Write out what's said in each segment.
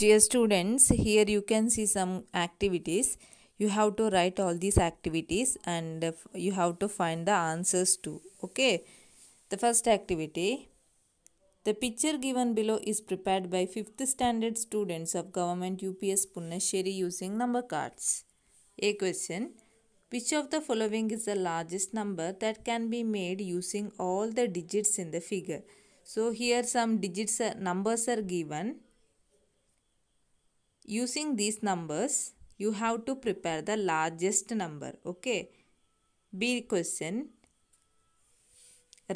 Dear students, here you can see some activities. You have to write all these activities and you have to find the answers too. Okay. The first activity. The picture given below is prepared by 5th standard students of Government UPS Punnacheri using number cards. A question. Which of the following is the largest number that can be made using all the digits in the figure? So here some digits uh, numbers are given Using these numbers, you have to prepare the largest number. Okay. B question.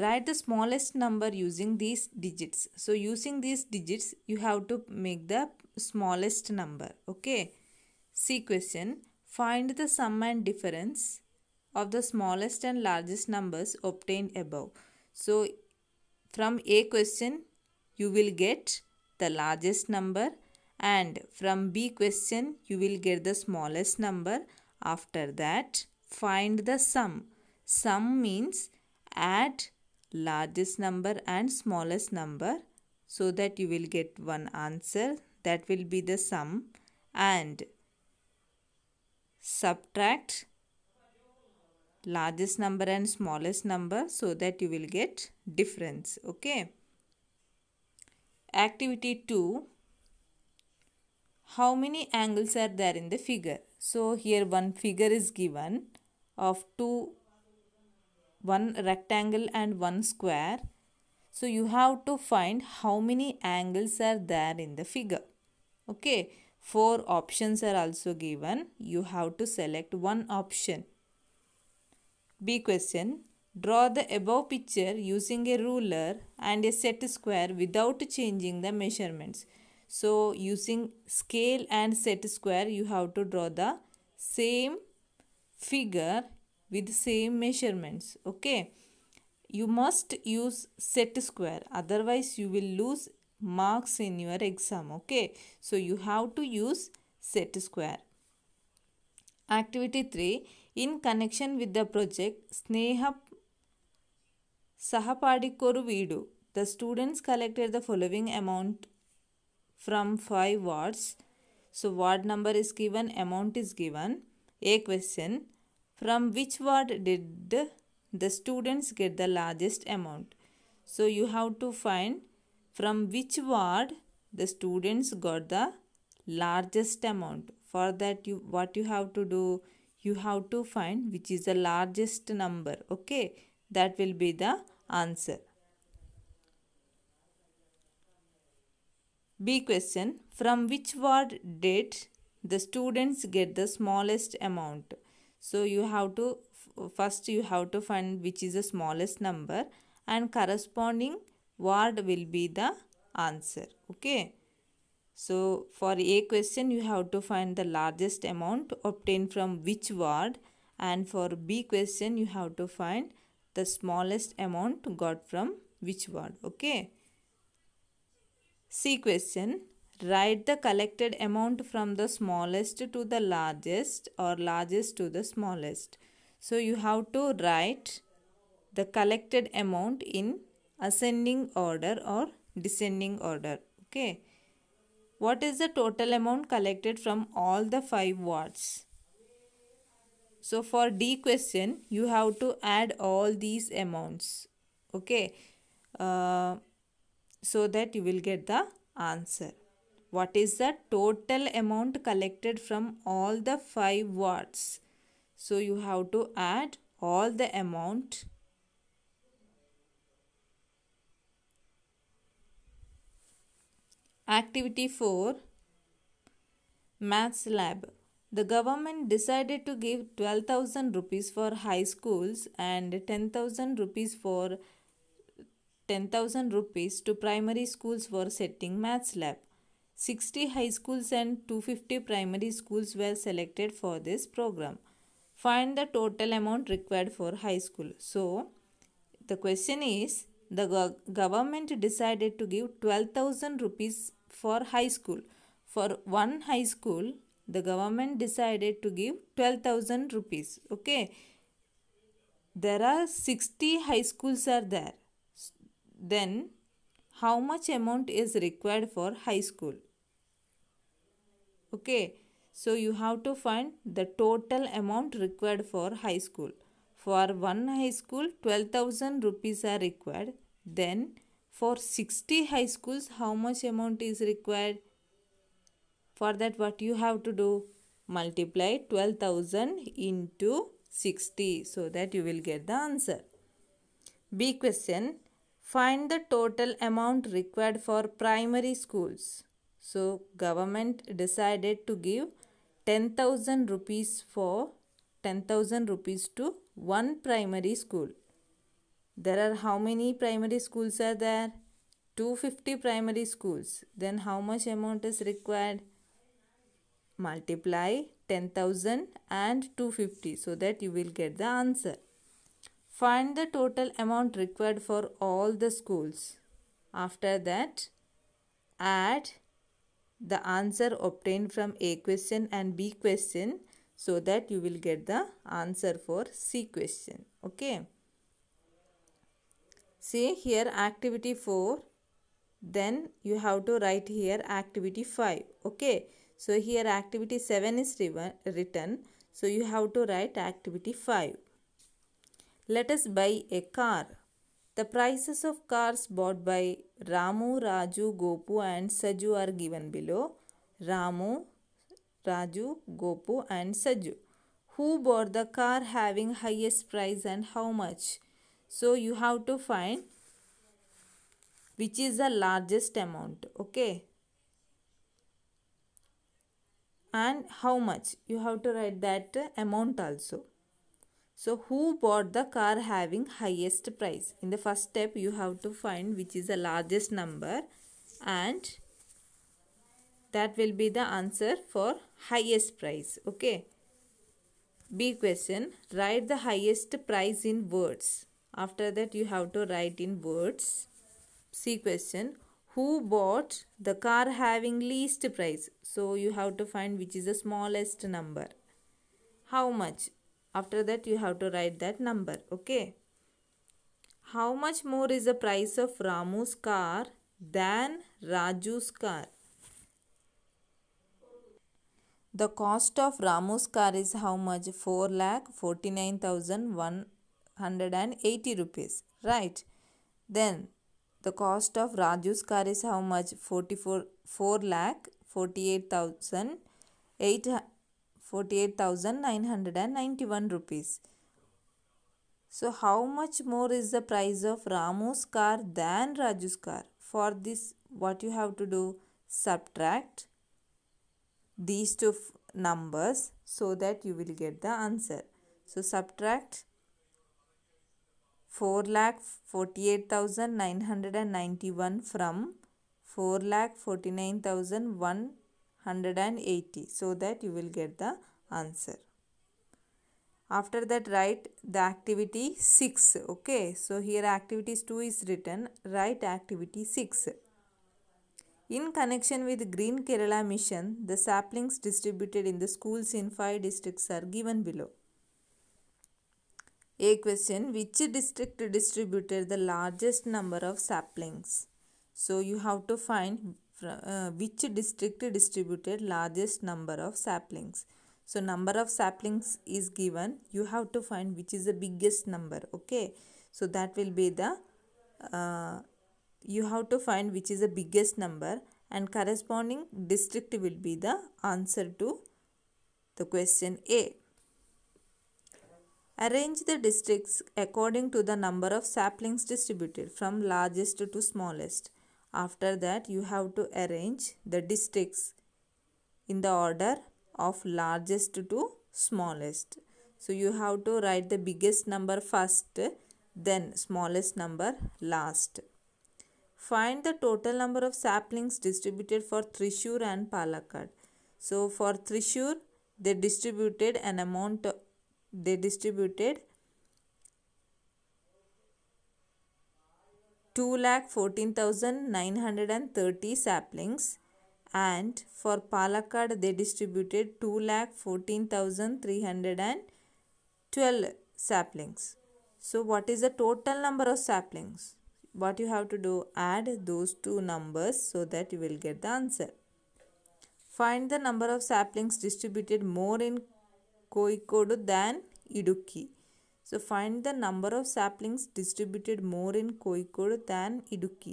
Write the smallest number using these digits. So, using these digits, you have to make the smallest number. Okay. C question. Find the sum and difference of the smallest and largest numbers obtained above. So, from A question, you will get the largest number and from B question you will get the smallest number. After that find the sum. Sum means add largest number and smallest number so that you will get one answer that will be the sum and subtract largest number and smallest number so that you will get difference okay activity 2 how many angles are there in the figure so here one figure is given of two one rectangle and one square so you have to find how many angles are there in the figure okay four options are also given you have to select one option b question draw the above picture using a ruler and a set square without changing the measurements so using scale and set square you have to draw the same figure with same measurements. Okay. You must use set square otherwise you will lose marks in your exam. Okay. So you have to use set square. Activity 3. In connection with the project Sneha Sahapadi Koru The students collected the following amount from 5 wards, So ward number is given, amount is given. A question, from which ward did the students get the largest amount? So you have to find from which ward the students got the largest amount. For that you what you have to do, you have to find which is the largest number. Okay, that will be the answer. B question. From which word did the students get the smallest amount? So you have to, first you have to find which is the smallest number and corresponding word will be the answer. Okay. So for A question you have to find the largest amount obtained from which word, and for B question you have to find the smallest amount got from which word okay C question. Write the collected amount from the smallest to the largest or largest to the smallest. So you have to write the collected amount in ascending order or descending order. Okay. What is the total amount collected from all the 5 wards? So for D question, you have to add all these amounts. Okay. Uh, so that you will get the answer. What is the total amount collected from all the 5 wards? So you have to add all the amount Activity 4 Maths Lab The government decided to give 12,000 rupees for high schools and 10,000 rupees for 10,000 rupees to primary schools for setting maths lab. 60 high schools and 250 primary schools were selected for this program. Find the total amount required for high school. So, the question is, the government decided to give 12,000 rupees for high school. For one high school, the government decided to give 12,000 rupees. Okay. There are 60 high schools are there. Then, how much amount is required for high school? Okay, so you have to find the total amount required for high school. For one high school, 12,000 rupees are required. Then, for 60 high schools, how much amount is required? For that, what you have to do? Multiply 12,000 into 60 so that you will get the answer. B question Find the total amount required for primary schools. So government decided to give 10,000 rupees for 10,000 rupees to one primary school. There are how many primary schools are there? 250 primary schools. Then how much amount is required? Multiply 10,000 and 250 so that you will get the answer. Find the total amount required for all the schools. After that, add the answer obtained from A question and B question so that you will get the answer for C question. Okay. See here activity 4. Then you have to write here activity 5. Okay. So here activity 7 is written. So you have to write activity 5 let us buy a car. The prices of cars bought by Ramu, Raju, Gopu and Saju are given below. Ramu, Raju, Gopu and Saju. Who bought the car having highest price and how much? So you have to find which is the largest amount. Okay. And how much? You have to write that amount also. So who bought the car having highest price? In the first step you have to find which is the largest number and that will be the answer for highest price. Okay. B question. Write the highest price in words. After that you have to write in words. C question. Who bought the car having least price? So you have to find which is the smallest number. How much? After that you have to write that number. Okay. How much more is the price of Ramu's car than Raju's car? The cost of Ramu's car is how much? 4 lakh 49,180 rupees. Right. Then the cost of Raju's car is how much? 44 4 lakh 48,800. 48991 rupees so how much more is the price of ramu's car than raju's car for this what you have to do subtract these two numbers so that you will get the answer so subtract 4 lakh 48991 from 4 lakh 180 so that you will get the answer. After that write the activity 6 okay. So here activities 2 is written write activity 6. In connection with Green Kerala Mission the saplings distributed in the schools in 5 districts are given below. A question which district distributed the largest number of saplings? So you have to find uh, which district distributed largest number of saplings so number of saplings is given you have to find which is the biggest number okay so that will be the uh, you have to find which is the biggest number and corresponding district will be the answer to the question A. Arrange the districts according to the number of saplings distributed from largest to smallest. After that you have to arrange the districts in the order of largest to smallest. So you have to write the biggest number first then smallest number last. Find the total number of saplings distributed for Trishur and Palakkad. So for Trishur, they distributed an amount, they distributed 2,14,930 saplings and for Palakkad they distributed 2,14,312 saplings. So what is the total number of saplings? What you have to do add those two numbers so that you will get the answer. Find the number of saplings distributed more in Koikodu than Idukki. So find the number of saplings distributed more in Koikod than Idukki.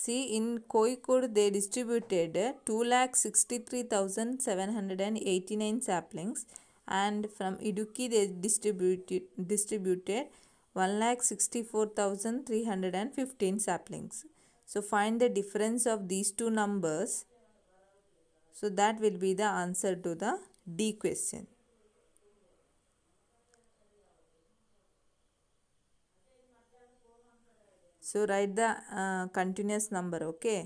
See in Koikod they distributed 2,63,789 saplings and from Idukki they distributed, distributed 1,64,315 saplings. So find the difference of these two numbers. So that will be the answer to the D question. so write the uh, continuous number okay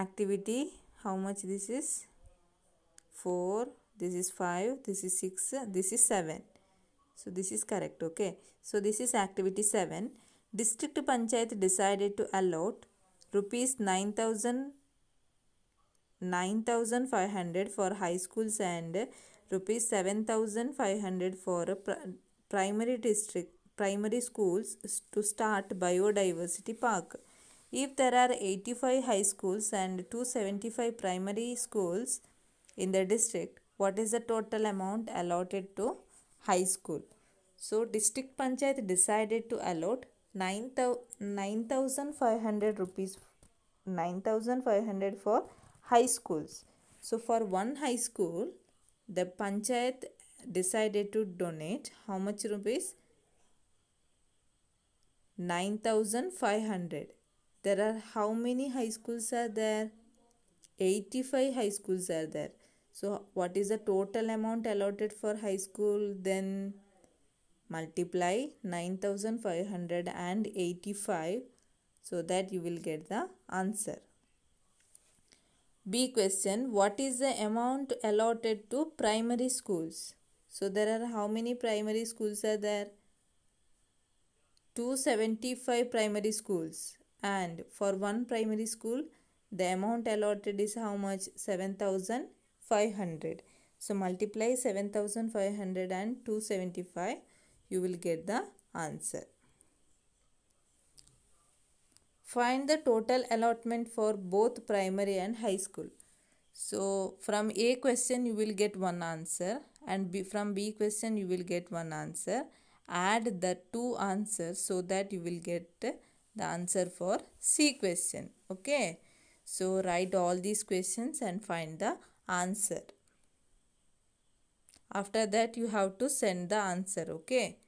activity how much this is 4 this is 5 this is 6 this is 7 so this is correct okay so this is activity 7 district panchayat decided to allot rupees 9000 9500 for high schools and rupees 7500 for primary district primary schools to start biodiversity park. If there are 85 high schools and 275 primary schools in the district, what is the total amount allotted to high school? So district panchayat decided to allot 9500 rupees 9500 for high schools. So for one high school, the panchayat decided to donate how much rupees? 9500 there are how many high schools are there 85 high schools are there so what is the total amount allotted for high school then multiply 9585 so that you will get the answer b question what is the amount allotted to primary schools so there are how many primary schools are there 275 primary schools and for one primary school the amount allotted is how much 7500 so multiply 7500 and 275 you will get the answer find the total allotment for both primary and high school so from a question you will get one answer and b from b question you will get one answer add the two answers so that you will get the answer for C question. Okay. So write all these questions and find the answer. After that you have to send the answer. Okay.